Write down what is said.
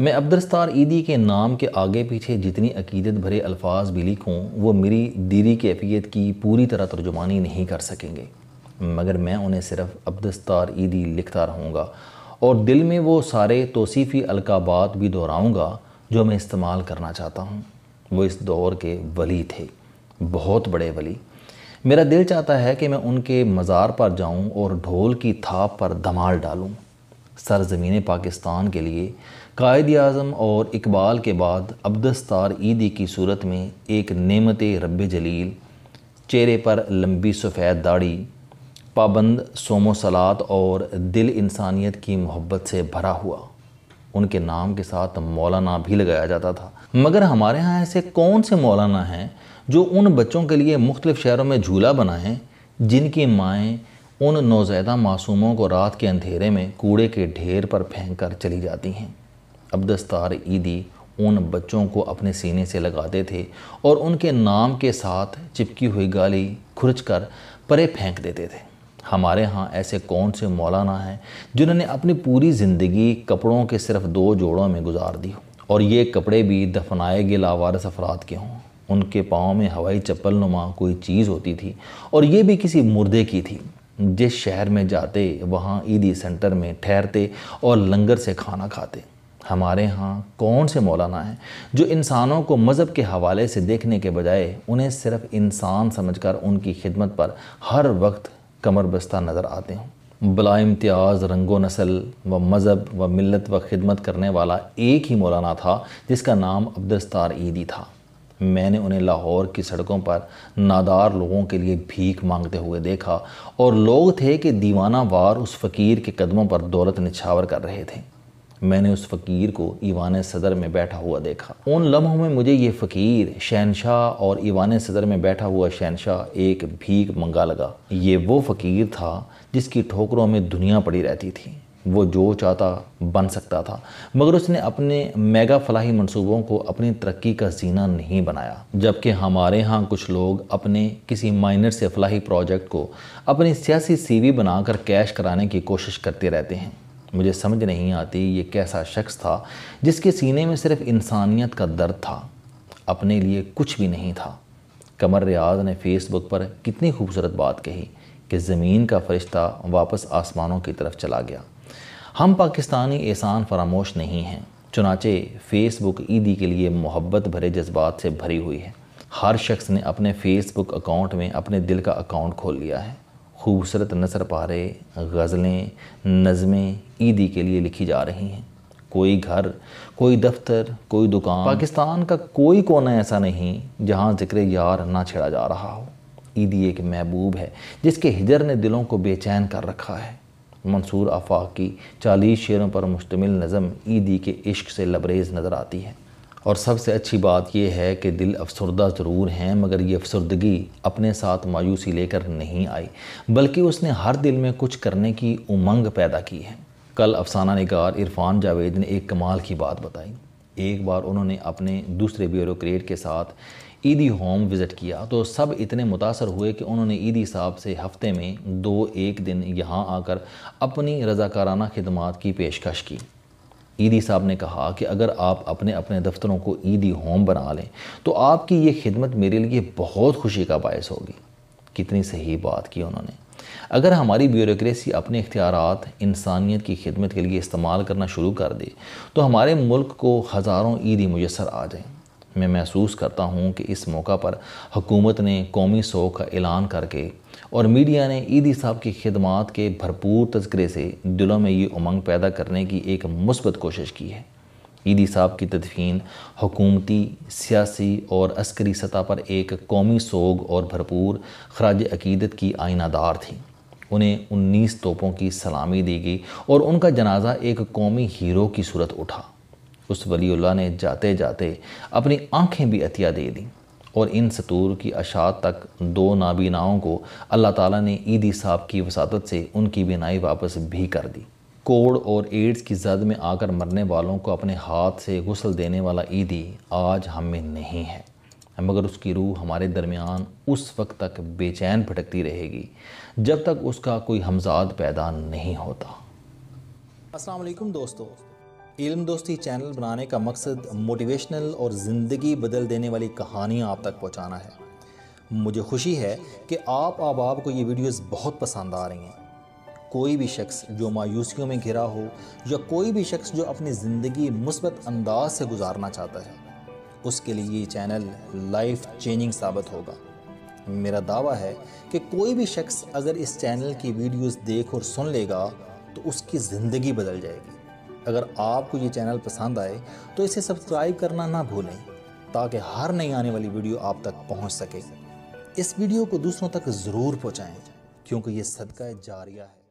मैं अब्दरस्तार ईदी के नाम के आगे पीछे जितनी अकीदत भरे अल्फाज भी लिखूँ वो मेरी दीरी कैफियत की पूरी तरह तर्जुमानी नहीं कर सकेंगे मगर मैं उन्हें सिर्फ अब्दुलस्तार ईदी लिखता रहूँगा और दिल में वो सारे तोसीफ़ी अलकाबात भी दोहराऊँगा जो मैं इस्तेमाल करना चाहता हूँ वो इस दौर के वली थे बहुत बड़े वली मेरा दिल चाहता है कि मैं उनके मज़ार पर जाऊँ और ढोल की थाप पर धमाल डालूँ सरजमीन पाकिस्तान के लिए कायद अज़म और इकबाल के बाद अब्दस्तार ईदी की सूरत में एक नमत रब जलील चेहरे पर लंबी सफ़ेद दाढ़ी पाबंद सोमो सलात और दिल इंसानियत की मोहब्बत से भरा हुआ उनके नाम के साथ मौलाना भी लगाया जाता था मगर हमारे यहाँ ऐसे कौन से मौलाना हैं जो उन बच्चों के लिए मुख्तलिफ़ शहरों में झूला बनाएँ जिनकी माएँ उन नौजैदा मासूमों को रात के अंधेरे में कूड़े के ढेर पर फेंक कर चली जाती हैं अब दस्तार ईदी उन बच्चों को अपने सीने से लगाते थे और उनके नाम के साथ चिपकी हुई गाली खुरच कर परे फेंक देते थे हमारे यहाँ ऐसे कौन से मौलाना हैं जिन्होंने अपनी पूरी ज़िंदगी कपड़ों के सिर्फ दो जोड़ों में गुजार दी हो और ये कपड़े भी दफनाए गए लावारस अफराद के हों उनके पाँव में हवाई चप्पल नुमा कोई चीज़ होती थी और ये भी किसी मुर्दे की थी जिस शहर में जाते वहाँ ईदी सेंटर में ठहरते और लंगर से खाना खाते हमारे यहाँ कौन से मौलाना हैं जो इंसानों को मज़हब के हवाले से देखने के बजाय उन्हें सिर्फ इंसान समझकर उनकी खिदमत पर हर वक्त कमर बस्ता नज़र आते हों बला इम्तियाज़ रंगो नसल व मज़हब व मिलत व खिदमत करने वाला एक ही मौलाना था जिसका नाम अब्दस्तार ईदी था मैंने उन्हें लाहौर की सड़कों पर नादार लोगों के लिए भीख मांगते हुए देखा और लोग थे कि दीवाना वार उस फ़कीर के कदमों पर दौलत निछावर कर रहे थे मैंने उस फ़कीर को ईवान सदर में बैठा हुआ देखा उन लम्हों में मुझे ये फ़कीर शहनशाह और ईवान सदर में बैठा हुआ शहनशाह एक भीख मंगा लगा ये वो फ़कीर था जिसकी ठोकरों में दुनिया पड़ी रहती थी वो जो चाहता बन सकता था मगर उसने अपने मेगा फलाही मंसूबों को अपनी तरक्की का जीना नहीं बनाया जबकि हमारे यहाँ कुछ लोग अपने किसी माइनर से फलाही प्रोजेक्ट को अपनी सियासी सीवी बनाकर कैश कराने की कोशिश करते रहते हैं मुझे समझ नहीं आती ये कैसा शख्स था जिसके सीने में सिर्फ इंसानियत का दर्द था अपने लिए कुछ भी नहीं था कमर रियाज ने फेसबुक पर कितनी खूबसूरत बात कही कि ज़मीन का फरिश्ता वापस आसमानों की तरफ चला गया हम पाकिस्तानी एहसान फरामोश नहीं हैं चुनाचे फेसबुक ईदी के लिए मोहब्बत भरे जज्बात से भरी हुई है हर शख्स ने अपने फेसबुक अकाउंट में अपने दिल का अकाउंट खोल लिया है खूबसूरत नसर पारे गज़लें नज़में ईदी के लिए लिखी जा रही हैं कोई घर कोई दफ्तर कोई दुकान पाकिस्तान का कोई कोना ऐसा नहीं जहाँ जिक्र यार ना छेड़ा जा रहा हो ईदी एक महबूब है जिसके हिजर ने दिलों को बेचैन कर रखा है मंसूर आफाक की चालीस शेरों पर मुश्तमिल नज़म ईदी के इश्क से लबरेज़ नज़र आती है और सबसे अच्छी बात यह है कि दिल अफसरदा ज़रूर हैं मगर ये अफसरदगी अपने साथ मायूसी लेकर नहीं आई बल्कि उसने हर दिल में कुछ करने की उमंग पैदा की है कल अफसाना नगार इरफान जावेद ने एक कमाल की बात बताई एक बार उन्होंने अपने दूसरे ब्यूरोक्रेट के साथ ईदी होम विज़िट किया तो सब इतने मुतासर हुए कि उन्होंने ईदी साहब से हफ्ते में दो एक दिन यहाँ आकर अपनी रज़ाकाराना खिदमत की पेशकश की ईदी साहब ने कहा कि अगर आप अपने अपने दफ्तरों को ईदी होम बना लें तो आपकी ये खिदमत मेरे लिए बहुत खुशी का बायस होगी कितनी सही बात की उन्होंने अगर हमारी ब्यूरोसी अपने इख्तियार इंसानियत की खिदमत के लिए इस्तेमाल करना शुरू कर दे तो हमारे मुल्क को हज़ारों ईदी मुयसर आ जाएँ मैं महसूस करता हूँ कि इस मौका पर हुकूमत ने कौमी सोग का ऐलान करके और मीडिया ने ईदी साहब की खिदमत के भरपूर तस्करे से दिलों में ये उमंग पैदा करने की एक मुस्बत कोशिश की है ईदी साहब की तदफीन हुकूमती सियासी और अस्करी सतह पर एक कौमी सोग और भरपूर खराज अकीदत की आइनादार थी उन्हें उन्नीस तोपों की सलामी दी गई और उनका जनाजा एक कौमी हीरो की सूरत उठा उस वली ने जाते जाते अपनी आँखें भी अतिया दे दी और इन सतूर की अशात तक दो नाबीनाओं को अल्लाह ताला ने ईदी साहब की वसादत से उनकी बिनाई वापस भी कर दी कोड और एड्स की जद में आकर मरने वालों को अपने हाथ से गसल देने वाला ईदी आज हमें नहीं है मगर उसकी रूह हमारे दरमियान उस वक्त तक बेचैन भटकती रहेगी जब तक उसका कोई हमजाद पैदा नहीं होता अस्सलाम वालेकुम दोस्तों इल्म दोस्ती चैनल बनाने का मकसद मोटिवेशनल और ज़िंदगी बदल देने वाली कहानियाँ आप तक पहुँचाना है मुझे खुशी है कि आप आप को ये वीडियोज़ बहुत पसंद आ रही हैं कोई भी शख्स जो मायूसियों में घिरा हो या कोई भी शख्स जो अपनी ज़िंदगी मुस्बत अंदाज से गुजारना चाहता है उसके लिए ये चैनल लाइफ चेंजिंग साबित होगा मेरा दावा है कि कोई भी शख्स अगर इस चैनल की वीडियोस देख और सुन लेगा तो उसकी ज़िंदगी बदल जाएगी अगर आपको ये चैनल पसंद आए तो इसे सब्सक्राइब करना ना भूलें ताकि हर नई आने वाली वीडियो आप तक पहुँच सके इस वीडियो को दूसरों तक ज़रूर पहुँचाएँ क्योंकि ये सदका जारिया है